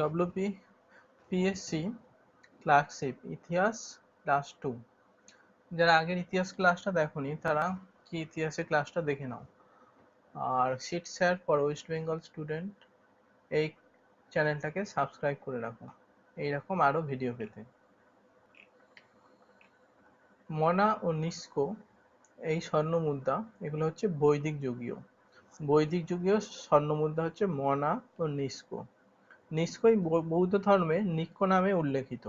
WP PSC clerkship ইতিহাস class two যারা আগের ইতিহাস ক্লাসটা দেখোনি তারা কি ইতিহাসের ক্লাসটা দেখে নাও আর seat sir for West Bengal student এই চ্যানেলটাকে সাবস্ক্রাইব করে রাখো এইরকম আরও ভিডিও পেতে মনা ও নিস্কো এই স্বর্ণ মুদ্রা এগুলো হচ্ছে বৈদিক যুগীয় বৈদিক যুগীয় স্বর্ণ মুদ্রা হচ্ছে মনা ও নিস্কো বৌদ্ধ ধর্মে নিক্ক নামে উল্লেখিত।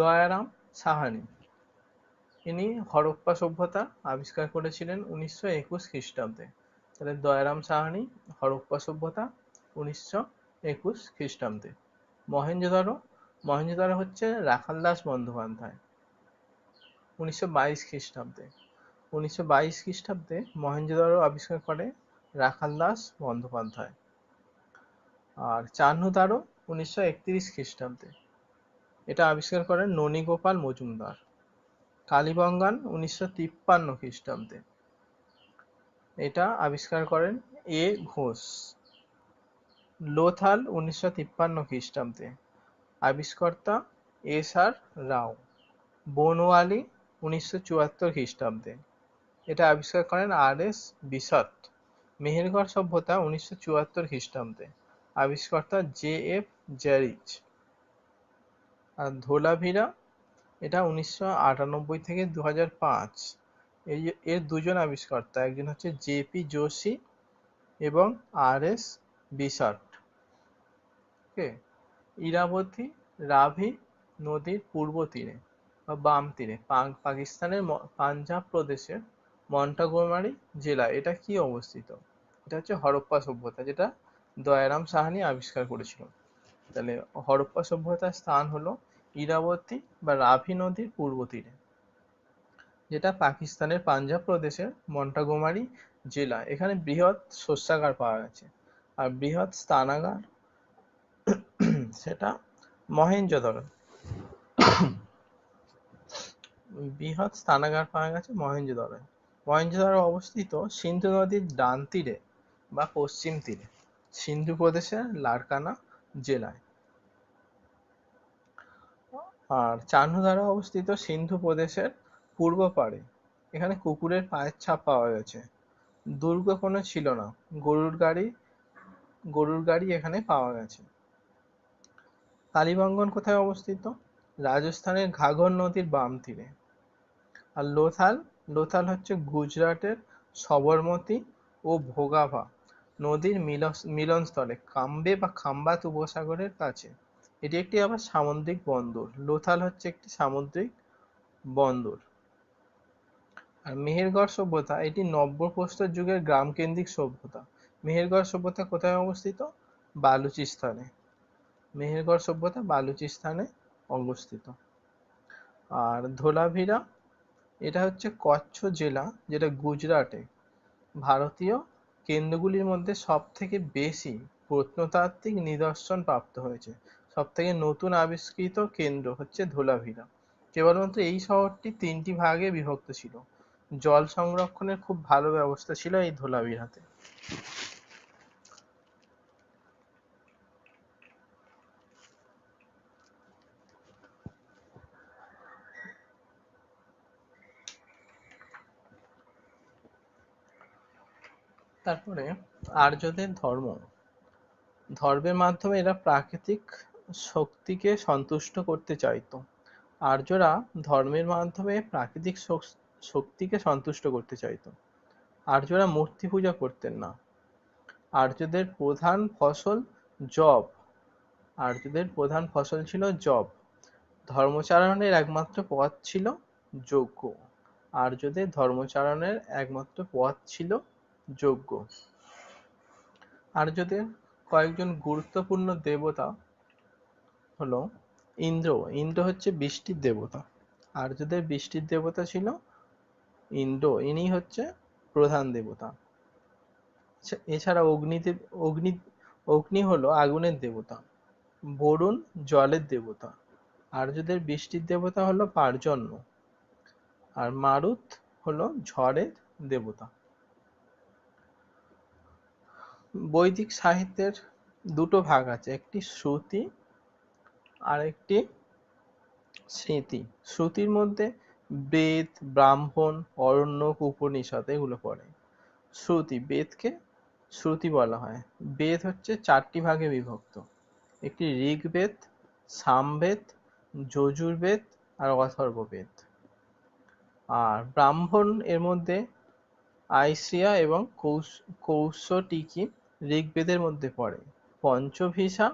দয়ারাম সাহানি ইনি হরপ্পা সভ্যতা আবিষ্কার করেছিলেন উনিশশো একুশ খ্রিস্টাব্দে তাহলে দয়ারাম সাহানি হরপ্পা সভ্যতা উনিশশো একুশ খ্রিস্টাব্দে মহেঞ্জোদারো মহেঞ্জোদারো হচ্ছে রাখাল দাস বন্দ্যোপাধ্যায় উনিশশো বাইশ খ্রিস্টাব্দে উনিশশো বাইশ খ্রিস্টাব্দে মহেঞ্জোদারো আবিষ্কার করে রাখাল দাস বন্দ্যোপাধ্যায় আর তারো উনিশশো একত্রিশ খ্রিস্টাব্দে এটা আবিষ্কার করেন গোপাল মজুমদার কালীবঙ্গান উনিশশো তিপ্পান্ন খ্রিস্টাব্দে এটা আবিষ্কার করেন এ ঘোষ লোথাল উনিশশো তিপ্পান্ন খ্রিস্টাব্দে আবিষ্কর্তা এস আর রাও বনওয়ালি উনিশশো চুয়াত্তর খ্রিস্টাব্দে এটা আবিষ্কার করেন আর এস বিশদ মেহেরগড় সভ্যতা উনিশশো চুয়াত্তর খ্রিস্টাব্দে আবিষ্কর্তা জে এফ জ্যারিচ আর ধোলাভিরা এটা উনিশশো থেকে দু এই এর দুজন আবিষ্কর্তা একজন হচ্ছে জেপি জোশী এবং R S Bisht okay Iravati Ravi নদীর পূর্ব তীরে বা বাম তীরে পাকিস্তানের পাঞ্জাব প্রদেশের মন্টাগোমারি জেলা এটা কি অবস্থিত এটা হচ্ছে হরপ্পা সভ্যতা যেটা দয়ারাম সাহানি আবিষ্কার করেছিল তাহলে হরপ্পা সভ্যতার স্থান হলো ইরাবতী বা রাভি নদীর পূর্ব তীরে যেটা পাকিস্তানের পাঞ্জাব প্রদেশের মন্টাগোমারি জেলা এখানে বৃহৎ শস্যাগার পাওয়া গেছে আর বৃহৎ স্থানাগার সেটা মহেঞ্জোদারো বৃহৎ স্থানাগার পাওয়া গেছে মহেঞ্জোদারো মহেঞ্জোদারো অবস্থিত সিন্ধু নদীর ডান তীরে বা পশ্চিম তীরে সিন্ধু প্রদেশের লারকানা জেলায় আর চানু দ্বারা অবস্থিত সিন্ধু প্রদেশের পূর্ব পাড়ে এখানে কুকুরের পায়ের ছাপ পাওয়া গেছে দুর্গ কোনো ছিল না গরুর গাড়ি গরুর গাড়ি এখানে পাওয়া গেছে কালীবঙ্গন কোথায় অবস্থিত রাজস্থানের ঘাঘর নদীর বাম তীরে আর লোথাল লোথাল হচ্ছে গুজরাটের সবরমতী ও ভোগাভা নদীর মিলনস্থলে কাম্বে বা খাম্বাত উপসাগরের কাছে এটি একটি আবার সামুদ্রিক বন্দর লোথাল হচ্ছে একটি সামুদ্রিক বন্দর আর মেহেরগড় সভ্যতা এটি নব্যপ্রস্তর যুগের গ্রামকেন্দ্রিক সভ্যতা মেহেরগড় সভ্যতা কোথায় অবস্থিত বালুচিস্তানে মেহেরগড় সভ্যতা বালুচিস্তানে অবস্থিত আর ধোলাভিরা এটা হচ্ছে কচ্ছ জেলা যেটা গুজরাটে ভারতীয় কেন্দ্রগুলির মধ্যে সব থেকে বেশি প্রত্নতাত্ত্বিক নিদর্শন প্রাপ্ত হয়েছে সব থেকে নতুন আবিষ্কৃত কেন্দ্র হচ্ছে ধোলাভিরা কেবলমাত্র এই শহরটি তিনটি ভাগে বিভক্ত ছিল জল সংরক্ষণের খুব ভালো ব্যবস্থা ছিল এই ধোলাভিরাতে তারপরে আর্যদের ধর্ম ধর্মের মাধ্যমে এরা প্রাকৃতিক শক্তিকে সন্তুষ্ট করতে চাইতো আর্যরা ধর্মের মাধ্যমে প্রাকৃতিক শক্তিকে সন্তুষ্ট করতে চাইতো আর্যরা মূর্তি পূজা করতেন না আর্যদের প্রধান ফসল জব আর্যদের প্রধান ফসল ছিল জব ধর্মচারণের একমাত্র পথ ছিল যজ্ঞ আর্যদের ধর্মচারণের একমাত্র পথ ছিল যজ্ঞ আর্যদের কয়েকজন গুরুত্বপূর্ণ দেবতা হল ইন্দ্র ইন্দ্র হচ্ছে বৃষ্টির দেবতা আর্যদের বৃষ্টির দেবতা ছিল ইন্দ্র ইনি হচ্ছে প্রধান দেবতা এছাড়া অগ্নিদেব অগ্নি অগ্নি হলো আগুনের দেবতা বরুণ জলের দেবতা আর্যদের বৃষ্টির দেবতা হলো পার্জন্য আর মারুত হলো ঝড়ের দেবতা বৈদিক সাহিত্যের দুটো ভাগ আছে একটি শ্রুতি আর একটি স্মৃতি শ্রুতির মধ্যে বেদ ব্রাহ্মণ অরণ্য উপনিষদ এগুলো পড়ে শ্রুতি বেদকে শ্রুতি বলা হয় বেদ হচ্ছে চারটি ভাগে বিভক্ত একটি ঋগ্বেদ সামবেদ যজুর্বেদ আর অথর্ববেদ আর ব্রাহ্মণ এর মধ্যে আইসিয়া এবং কৌশ কৌশটিকি ঋগ্বেদের মধ্যে পড়ে পঞ্চভিসা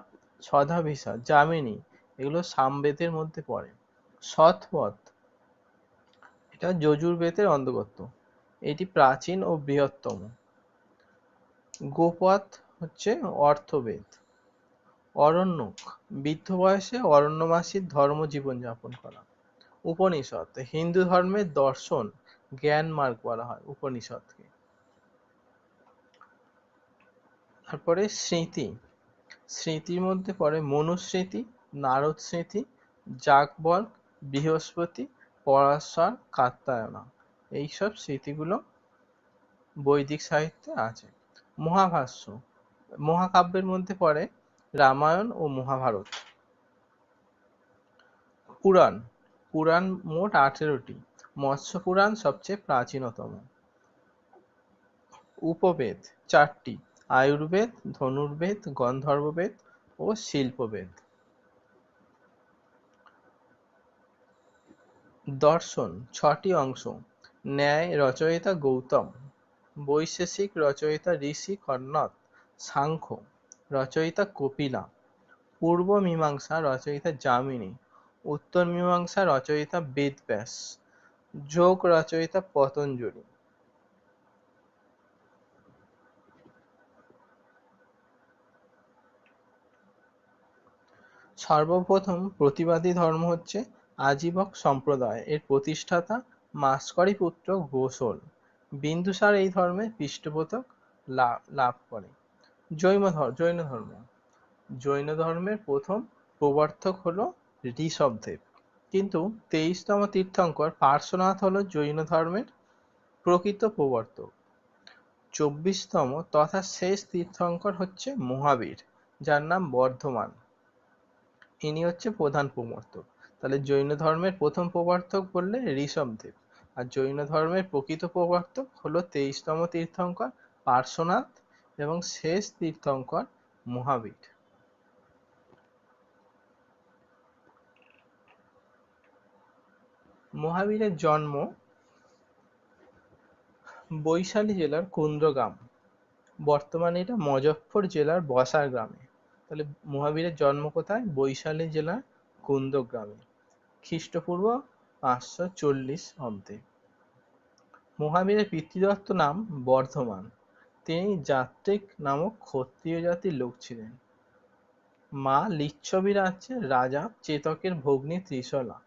সদাভিসা যামিনী এগুলো সামবেদের মধ্যে পড়ে সৎপথ এটা যজুর্বেদের অন্তর্গত এটি প্রাচীন ও বৃহত্তম গোপথ হচ্ছে অর্থবেদ অরণ্যক বৃদ্ধ বয়সে অরণ্যবাসীর ধর্ম জীবনযাপন করা উপনিষদ হিন্দু ধর্মের দর্শন জ্ঞান মার্গ বলা হয় উপনিষদকে তারপরে স্মৃতি স্মৃতির মধ্যে পড়ে মনুস্মৃতি নারদ স্মৃতি যাকবল্ক বৃহস্পতি পরাশর কাত্তায়না এইসব স্মৃতিগুলো বৈদিক সাহিত্যে আছে মহাভাষ্য মহাকাব্যের মধ্যে পড়ে রামায়ণ ও মহাভারত পুরাণ পুরাণ মোট আঠেরোটি মৎস্য পুরাণ সবচেয়ে প্রাচীনতম উপবেদ চারটি আয়ুর্বেদ ধনুর্বেদ গন্ধর্ববেদ ও শিল্পবেদ দর্শন ছটি অংশ ন্যায় রচয়িতা গৌতম বৈশেষিক রচয়িতা ঋষি কর্ণত সাংখ্য রচয়িতা কপিলা পূর্ব মীমাংসা রচয়িতা যামিনী উত্তর মীমাংসা রচয়িতা বেদব্যাস যোগ রচয়িতা পতঞ্জলি সর্বপ্রথম প্রতিবাদী ধর্ম হচ্ছে আজীবক সম্প্রদায় এর প্রতিষ্ঠাতা মাস্করি পুত্র গোসল বিন্দুসার এই ধর্মের পৃষ্ঠপোষক লাভ লাভ করে জৈন ধর্ম জৈন ধর্ম জৈন ধর্মের প্রথম প্রবর্তক হল ঋষভদেব কিন্তু তেইশতম তীর্থঙ্কর পার্শ্বনাথ হল জৈন ধর্মের প্রকৃত প্রবর্তক চব্বিশতম তথা শেষ তীর্থঙ্কর হচ্ছে মহাবীর যার নাম বর্ধমান ইনি হচ্ছে প্রধান প্রবর্তক তাহলে জৈন ধর্মের প্রথম প্রবর্তক বললে ঋষভদেব আর জৈন ধর্মের প্রকৃত প্রবর্তক হলো তেইশতম তীর্থঙ্কর পার্শ্বনাথ এবং শেষ তীর্থঙ্কর মহাবীর মহাবীরের জন্ম বৈশালী জেলার কুন্দ্রগ্রাম বর্তমানে এটা মজফ্ফর জেলার বসার গ্রামে তাহলে মহাবীরের জন্ম কোথায় বৈশালী জেলা কুন্দ গ্রামে খ্রিস্টপূর্ব পাঁচশো চল্লিশ অব্দে মহাবীরের পিতৃদত্ত নাম বর্ধমান তিনি যাত্রিক নামক ক্ষত্রিয় জাতির লোক ছিলেন মা লিচ্ছবি রাজ্যের রাজা চেতকের ভগ্নী ত্রিশলা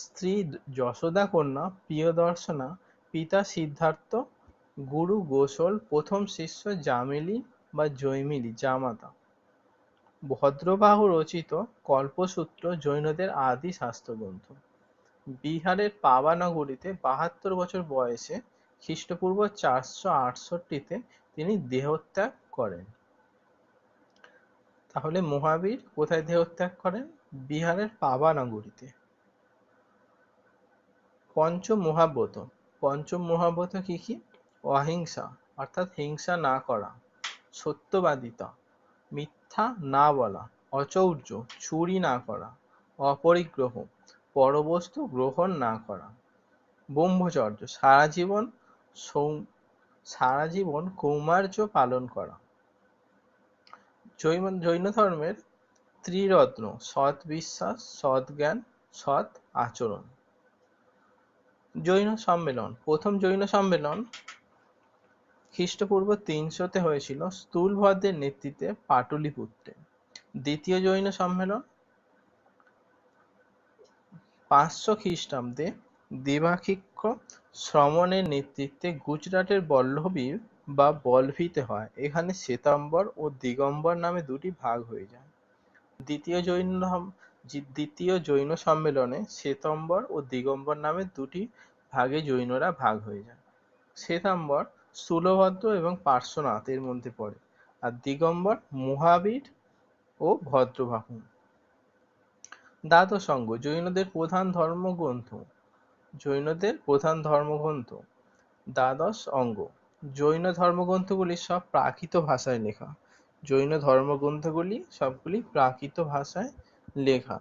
স্ত্রী যশোদা কন্যা প্রিয়দর্শনা পিতা সিদ্ধার্থ গুরু গোসল প্রথম শিষ্য জামিলি বা জৈমিলি জামাতা ভদ্রবাহু রচিত কল্পসূত্র জৈনদের আদি শাস্ত্রগ্রন্থ বিহারের পাবা নগরীতে বাহাত্তর বছর বয়সে খ্রিস্টপূর্ব চারশো আটষট্টিতে তিনি দেহত্যাগ করেন তাহলে মহাবীর কোথায় দেহত্যাগ করেন বিহারের পাবা নগরীতে পঞ্চম মহাব্রত পঞ্চম মহাব্রত কি কি অহিংসা অর্থাৎ হিংসা না করা সত্যবাদিতা মিথ্যা না বলা, অচৌর্য, চুরি না করা, অপরিগ্রহ, পরবস্তু গ্রহণ না করা, ব্রহ্মচর্য, সারা জীবন সারা জীবন কৌমার্য পালন করা জৈন জৈন ধর্মের ত্রিরত্ন সৎ বিশ্বাস সৎ জ্ঞান সৎ আচরণ জৈন সম্মেলন প্রথম জৈন সম্মেলন খ্রিস্টপূর্ব তিনশোতে হয়েছিল স্থূলভদ্রের নেতৃত্বে পাটলিপুত্রে দ্বিতীয় জৈন সম্মেলন পাঁচশো খ্রিস্টাব্দে দেবাখিক্ষ শ্রমণের নেতৃত্বে গুজরাটের বল্লভীর বা বলভিতে হয় এখানে শ্বেতাম্বর ও দিগম্বর নামে দুটি ভাগ হয়ে যায় দ্বিতীয় জৈন দ্বিতীয় জৈন সম্মেলনে শ্বেতাম্বর ও দিগম্বর নামে দুটি ভাগে জৈনরা ভাগ হয়ে যায় শ্বেতাম্বর স্থূলভদ্র এবং পার্শ্বনাথ এর মধ্যে পড়ে আর দিগম্বর মহাবীর ও ভদ্রবাহন দ্বাদশ অঙ্গ জৈনদের প্রধান ধর্মগ্রন্থ জৈনদের প্রধান ধর্মগ্রন্থ দ্বাদশ অঙ্গ জৈন ধর্মগ্রন্থগুলি সব প্রাকৃত ভাষায় লেখা জৈন ধর্মগ্রন্থগুলি সবগুলি প্রাকৃত ভাষায় লেখা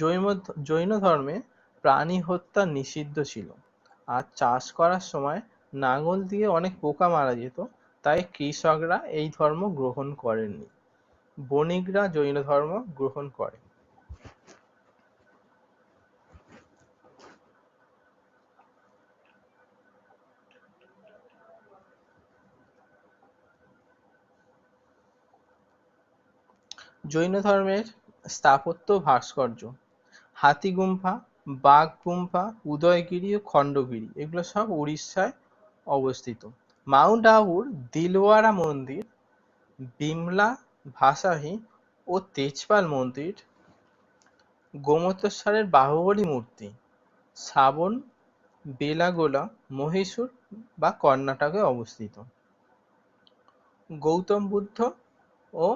জৈন জৈন ধর্মে প্রাণী হত্যা নিষিদ্ধ ছিল আর চাষ করার সময় লাঙল দিয়ে অনেক পোকা মারা যেত তাই কৃষকরা এই ধর্ম গ্রহণ করেননি। বণিকরা জৈন ধর্ম গ্রহণ করে। জৈন ধর্মের স্থাপত্য ভাস্কর্য হাতি গুম্ফা বাঘ গুম্ফা উদয়গিরি ও খণ্ডগিরি এগুলো সব উড়িষ্যায় অবস্থিত মাউন্ট আবুর দিলওয়ারা মন্দির, বিমলা ভাসানী ও তেজপাল মন্দির, গোমতেশ্বরের বাহুবলী মূর্তি, শ্রাবণ বেলাগোলা মহীশূর বা কর্ণাটকে অবস্থিত। গৌতম বুদ্ধ ও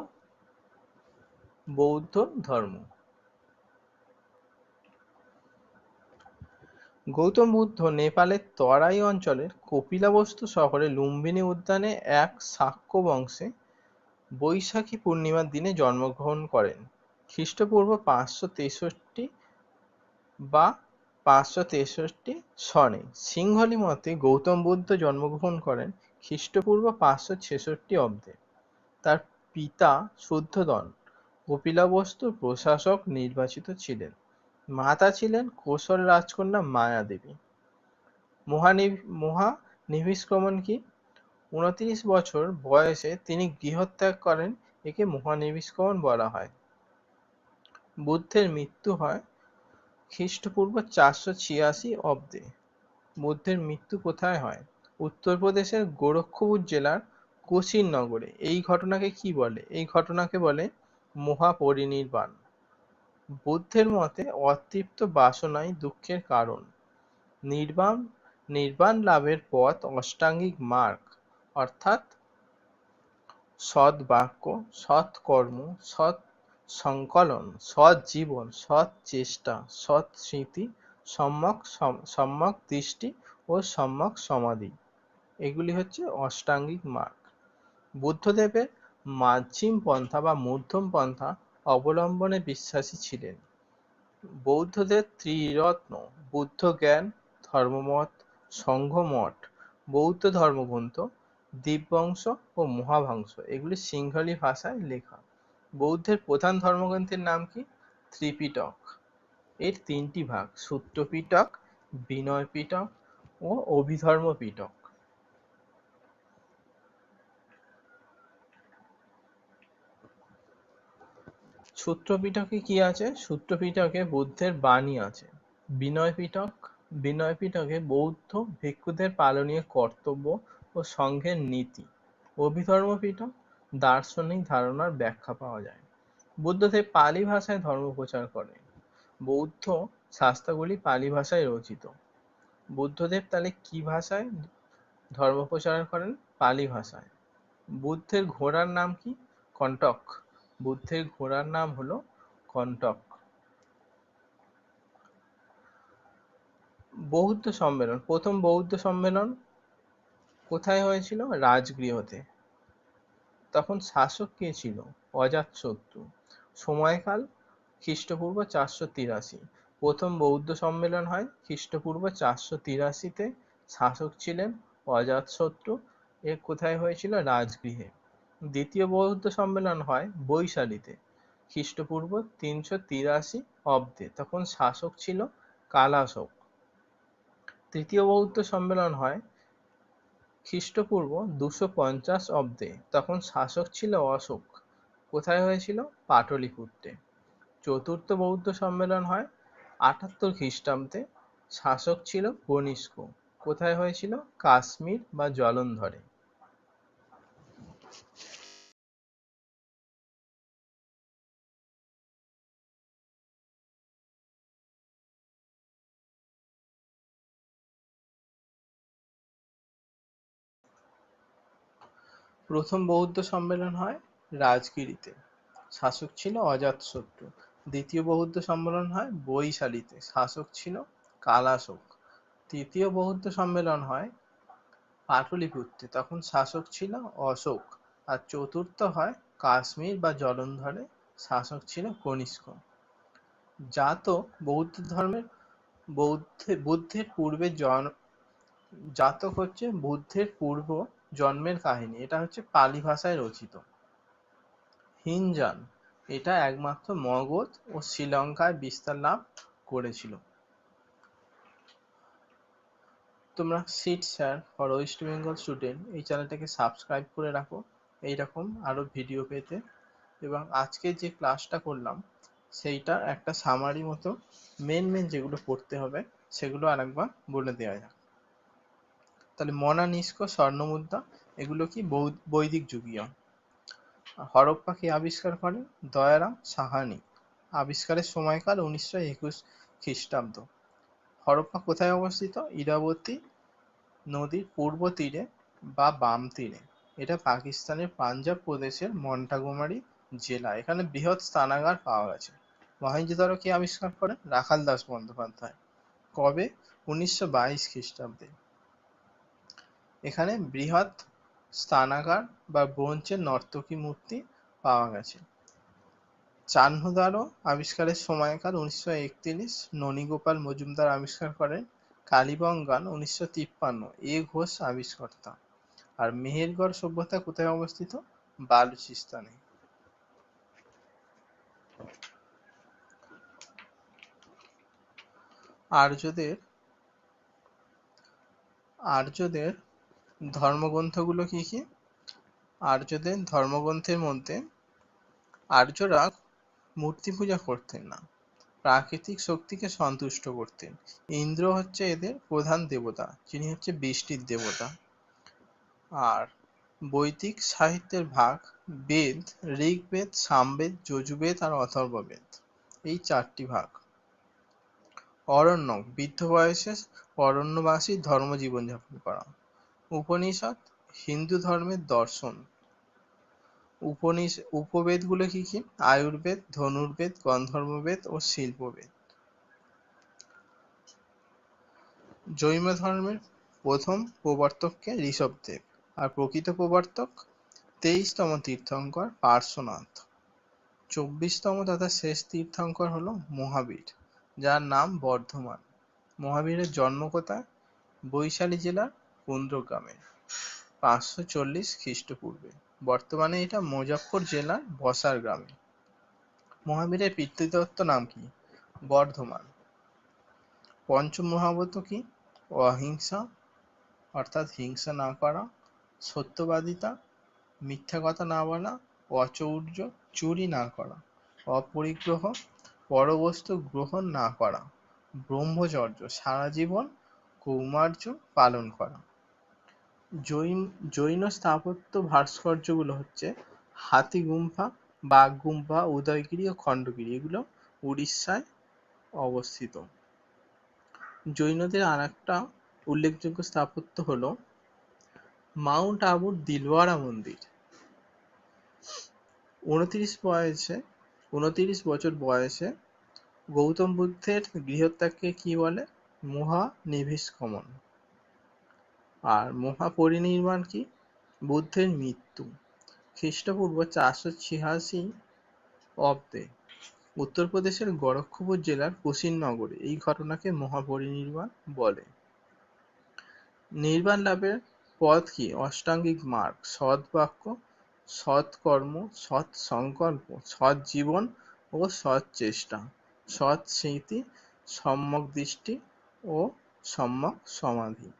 বৌদ্ধ ধর্ম গৌতম বুদ্ধ নেপালের তরাই অঞ্চলের কপিলাবস্তু শহরে লুম্বিনী উদ্যানে এক শাক্য বংশে বৈশাখী পূর্ণিমার দিনে জন্মগ্রহণ করেন খ্রিস্টপূর্ব পাঁচশো তেষট্টি বা পাঁচশো তেষট্টি সনে সিংহলি মতে গৌতম বুদ্ধ জন্মগ্রহণ করেন খ্রিস্টপূর্ব পাঁচশো ছেষট্টি অব্দে তার পিতা শুদ্ধোধন কপিলাবস্তুর প্রশাসক নির্বাচিত ছিলেন মাতা ছিলেন কোশল রাজকন্যা মায়া দেবী মহানি মহা নিভিষ্ক্রমণ কি উনত্রিশ বছর বয়সে তিনি গৃহত্যাগ করেন একে মহানিবিষ্করণ বলা হয় বুদ্ধের মৃত্যু হয় খ্রিস্টপূর্ব চারশো ছিয়াশি অব্দে বুদ্ধের মৃত্যু কোথায় হয় উত্তরপ্রদেশের গোরক্ষপুর জেলার কোশিন নগরে এই ঘটনাকে কি বলে এই ঘটনাকে বলে মহাপরিনির্বাণ বুদ্ধের মতে অতৃপ্ত বাসনাই দুঃখের কারণ, নির্বাণ লাভের পথ অষ্টাঙ্গিক মার্গ অর্থাৎ সৎ বাক্য, সৎ কর্ম, সৎ সংকলন, সৎ জীবন, সৎ চেষ্টা, সৎ স্মৃতি, সম্যক সম্যক দৃষ্টি ও সম্যক সমাধি এগুলি হচ্ছে অষ্টাঙ্গিক মার্গ বুদ্ধদেবের মাঝিম পন্থা বা মধ্যম পন্থা অবলম্বনে বিশ্বাসী ছিলেন। বৌদ্ধদের ত্রিরত্ন বুদ্ধ-জ্ঞান, ধর্মমত, সংঘ বৌদ্ধ ধর্মগ্রন্থ, দীপবংস ও মহাবংশ এগুলি সিংহলি ভাষায় লেখা। বৌদ্ধের প্রধান ধর্মগ্রন্থের নাম কি? ত্রিপিটক। এর তিনটি ভাগ: সূত্রপিটক পিটক, বিনয় পিটক ও অভিধর্ম পিটক। সূত্র পিটকে কি আছে সূত্র পিটকে বুদ্ধের বাণী আছে বিনয় পিটক বিনয় পিটকে বৌদ্ধ ভিক্ষুদের পালনীয় কর্তব্য ও সংঘের নীতি অভিধর্ম পিটক দার্শনিক ধারণার ব্যাখ্যা পাওয়া যায় বুদ্ধদেব পালি ভাষায় ধর্ম প্রচার করেন বৌদ্ধ শাস্ত্রগুলি পালি ভাষায় রচিত বুদ্ধদেব তাহলে কি ভাষায় ধর্ম প্রচার করেন পালি ভাষায় বুদ্ধের ঘোড়ার নাম কি কণ্টক বুদ্ধের ঘোড়ার নাম হল কণ্টক। বৌদ্ধ সম্মেলন প্রথম বৌদ্ধ সম্মেলন কোথায় হয়েছিল রাজগৃহতে তখন শাসক কে ছিল অজাত অজাতশত্রু সময়কাল খ্রিস্টপূর্ব চারশো তিরাশি প্রথম বৌদ্ধ সম্মেলন হয় খ্রিস্টপূর্ব চারশো তিরাশিতে শাসক ছিলেন অজাত অজাতশত্রু এ কোথায় হয়েছিল রাজগৃহে দ্বিতীয় বৌদ্ধ সম্মেলন হয় বৈশালীতে খ্রিস্টপূর্ব তিনশো তিরাশি অব্দে তখন শাসক ছিল কালাশোক তৃতীয় বৌদ্ধ সম্মেলন হয় খ্রিস্টপূর্ব দুশো পঞ্চাশ অব্দে তখন শাসক ছিল অশোক কোথায় হয়েছিল পাটলিপুত্রে চতুর্থ বৌদ্ধ সম্মেলন হয় আটাত্তর খ্রিস্টাব্দে শাসক ছিল কনিষ্ক কোথায় হয়েছিল কাশ্মীর বা জলন্ধরে প্রথম বৌদ্ধ সম্মেলন হয় রাজগিরিতে, শাসক ছিল অজাতশত্রু; দ্বিতীয় বৌদ্ধ সম্মেলন হয় বৈশালীতে, শাসক ছিল কালাশোক; তৃতীয় বৌদ্ধ সম্মেলন হয় পাটলিপুত্রে, তখন শাসক ছিল অশোক; আর চতুর্থ হয় কাশ্মীর বা জলন্ধরে, শাসক ছিল কনিষ্ক। জাত বৌদ্ধধর্মের বুদ্ধের পূর্বে জন জাতক হচ্ছে বুদ্ধের পূর্ব জন্মের কাহিনী এটা হচ্ছে পালি ভাষায় রচিত হিনজান এটা একমাত্র মগধ ও শ্রীলঙ্কায় বিস্তার লাভ করেছিল তোমরা seat sir for West Bengal student এই চ্যানেলটাকে সাবস্ক্রাইব করে রাখো এইরকম আরও ভিডিও পেতে এবং আজকে যে ক্লাসটা করলাম সেইটা একটা সামারি মতো মেন মেন যেগুলো পড়তে হবে সেগুলো আরেকবার বলে দেওয়া যাক তাহলে মনা নিষ্ক স্বর্ণমুদ্রা এগুলো কি বৈদিক যুগীয় হরপ্পা কে আবিষ্কার করেন দয়ারাম সাহানি আবিষ্কারের সময়কাল উনিশশো একুশ খ্রিস্টাব্দ হরপ্পা কোথায় অবস্থিত ইরাবতী নদীর পূর্ব তীরে বা বাম তীরে এটা পাকিস্তানের পাঞ্জাব প্রদেশের মন্টাগুমারি জেলা এখানে বৃহৎ স্থানাগার পাওয়া গেছে মহেন্দ্র কে আবিষ্কার করেন রাখাল দাস বন্দ্যোপাধ্যায় কবে উনিশশো বাইশ খ্রিস্টাব্দে এখানে বৃহৎ স্থানাগার বা ব্রোঞ্জের নর্তকী মূর্তি পাওয়া গেছে চান্নদারও আবিষ্কারের সময়কাল উনিশশো একত্রিশ ননীগোপাল মজুমদার আবিষ্কার করেন কালীবঙ্গান উনিশশো তিপ্পান্ন এ ঘোষ আবিষ্কর্তা আর মেহেরগড় সভ্যতা কোথায় অবস্থিত বালুচিস্তানে আর্যদের আর্যদের ধর্মগ্রন্থগুলো কি কি আর্যদের ধর্মগ্রন্থের মধ্যে আর্যরা মূর্তি পূজা করতেন না প্রাকৃতিক শক্তিকে সন্তুষ্ট করতেন ইন্দ্র হচ্ছে এদের প্রধান দেবতা যিনি হচ্ছে বৃষ্টির দেবতা আর বৈদিক সাহিত্যের ভাগ বেদ ঋগ্বেদ সামবেদ যজুবেদ আর অথর্ববেদ এই চারটি ভাগ অরণ্য বৃদ্ধ বয়সে অরণ্যবাসী ধর্ম যাপন করা উপনিষদ হিন্দু ধর্মের দর্শন। উপবেদগুলো কি কি? আয়ুর্বেদ, ধনুর্বেদ, গন্ধর্ববেদ ও শিল্পবেদ। জৈন ধর্মের প্রথম প্রবর্তককে ঋষভদেব আর প্রকৃত প্রবর্তক তেইশতম তীর্থঙ্কর পার্শ্বনাথ চব্বিশতম তথা শেষ তীর্থঙ্কর হলো মহাবীর যার নাম বর্ধমান মহাবীরের জন্ম কোথায় বৈশালী জেলার কুন্দ্রগ্রামে পাঁচশো চল্লিশ খ্রিস্টপূর্বে বর্তমানে এটা মুজাফর জেলার বসার গ্রামে মহাবীরের পিতৃদত্ত নাম কি বর্ধমান পঞ্চম মহাব্রত কি অহিংসা অর্থাৎ হিংসা না করা সত্যবাদিতা মিথ্যা কথা না বলা অচৌর্য চুরি না করা অপরিগ্রহ পরবস্তু গ্রহণ না করা ব্রহ্মচর্য সারা জীবন কৌমার্য পালন করা জৈন স্থাপত্য ভাস্কর্যগুলো হচ্ছে হাতি গুম্ফা, বাঘ গুম্ফা, উদয়গিরি ও খণ্ডগিরি এগুলো উড়িষ্যায় অবস্থিত। জৈনদের একটা উল্লেখযোগ্য স্থাপত্য হল মাউন্ট আবুর দিলওয়ারা মন্দির উনত্রিশ বয়সে উনত্রিশ বছর বয়সে গৌতম বুদ্ধের গৃহত্যাগকে কি বলে মহা নিভিস্কমন আর মহাপরিনির্বাণ কি বুদ্ধের মৃত্যু খ্রিস্টপূর্ব চারশো ছিয়াশি অব্দে উত্তরপ্রদেশের গোরক্ষপুর জেলার কুশিনগরে এই ঘটনাকে মহাপরিনির্বাণ বলে নির্বাণ লাভের পথ কি অষ্টাঙ্গিক মার্গ সৎ বাক্য সৎ কর্ম সৎ সংকল্প সৎ জীবন ও সৎ চেষ্টা সৎ স্মৃতি সম্যক দৃষ্টি ও সম্যক সমাধি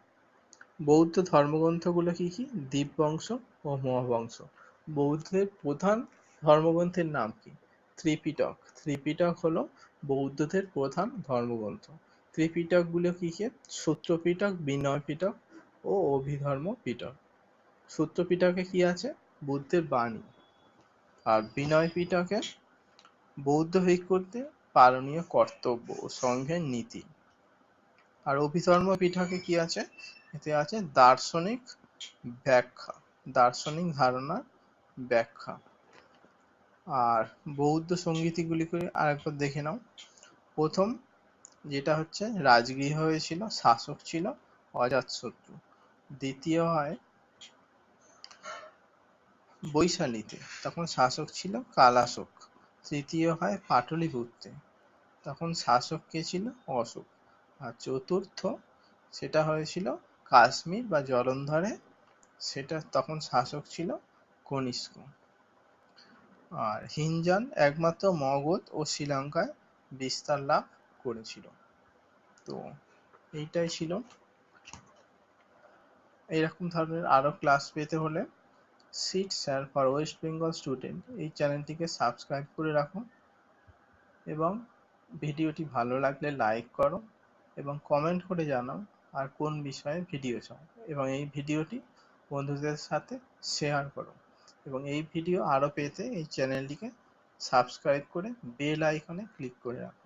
বৌদ্ধ ধর্মগ্রন্থগুলো কি কি? দীপবংশ ও মহাবংশ। বৌদ্ধদের প্রধান ধর্মগ্রন্থের নাম কি? ত্রিপিটক। ত্রিপিটক হলো বৌদ্ধদের প্রধান ধর্মগ্রন্থ। গুলো কি কি? সূত্রপিটক, বিনয়পিটক ও অভিধর্ম পিটক। সূত্রপিটকে কি আছে? বুদ্ধের বাণী। আর বিনয় পিটকে বৌদ্ধ ভিক্ষুদের পালনীয় কর্তব্য ও সংঘের নীতি। আর অভিধর্ম পিটকে কি আছে? এতে আছে দার্শনিক ব্যাখ্যা দার্শনিক ধারণা ব্যাখ্যা আর বৌদ্ধ সঙ্গীতিগুলিকে আরেকবার দেখে নাও প্রথম যেটা হচ্ছে রাজগৃহ হয়েছিল শাসক ছিল অজাতশত্রু দ্বিতীয় হয় বৈশালীতে তখন শাসক ছিল কালাশোক তৃতীয় হয় পাটলিপুত্রে তখন শাসক কে ছিল অশোক আর চতুর্থ সেটা হয়েছিল কাশ্মীর বা জলন্ধরে সেটা তখন শাসক ছিল কনিষ্ক আর হিনজান একমাত্র মগধ ও শ্রীলঙ্কায় বিস্তার লাভ করেছিল তো এইটাই ছিল এরকম ধরনের আরও ক্লাস পেতে হলে seat sir for West Bengal student এই চ্যানেলটিকে সাবস্ক্রাইব করে রাখো এবং ভিডিওটি ভালো লাগলে লাইক করো এবং কমেন্ট করে জানাও আর কোন বিষয়ে ভিডিও চাও এবং এই ভিডিওটি বন্ধুদের সাথে শেয়ার করো এবং এই ভিডিও আরও পেতে এই চ্যানেলটিকে সাবস্ক্রাইব করে বেল আইকনে ক্লিক করে রাখো